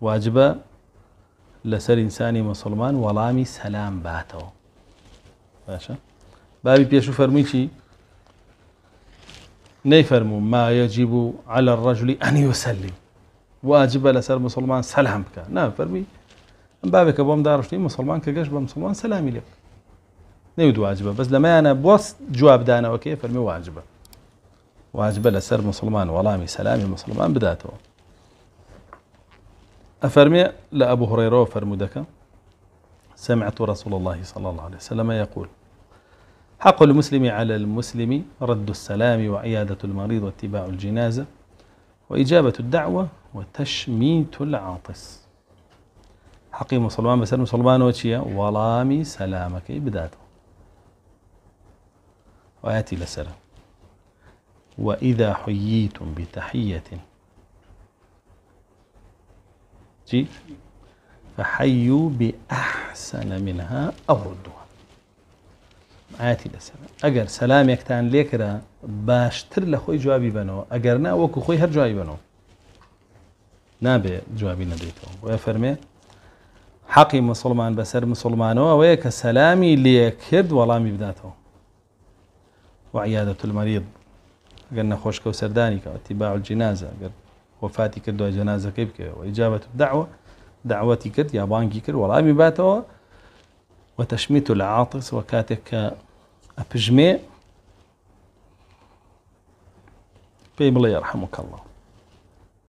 واجبه لسر انساني مسلمان ولامي سلام باتەوە باشا بابي بيشو فرميشي فەرموویی ما يجب على الرجل أن يسلم واجبە لەسەر مسلمان سلام بك نا فەرمی ئەم دارشتي مسلمان كجش مسلمان سلامي لك نيود واجبه بس لما انا بوس جواب دانا بۆست فرمي واجبه واجبە واجبە لەسەر مسلمان ولامي سلامي مسلمان بداتو أفرمي لأبو هريرة فرمودك سمعت رسول الله صلى الله عليه وسلم يقول حق المسلم على المسلم رد السلام وعيادة المريض واتباع الجنازة وإجابة الدعوة وتشميت العاطس حقي مسلمان بسر مسلمان وشيا ولامي سلامك بداته وآتي لسلام وإذا حييتم بتحية جي فحيوا بأحسن منها أو ردوها لسلام أجر سلام يكتان ليكرا باشتر لە جوابي بنو أجرنا وكو خوي وەکو خۆی هەر جوابي بنەوە نابێ جوابی حقي مسلمان بسر مسلمان ويك سلامي ئەوەیە کە سەلامی لێکرد وەڵامی بداتەوە وعيادة المريض قلنا نەخۆشکە و واتباع الجنازة وفاتي كردو جنازة كيبك وإجابة الدعوة دعوتي كرد يا بانجي كرد ولا أبي باتوا وتشميت العاطس وكاتك أبجمي الله يرحمك الله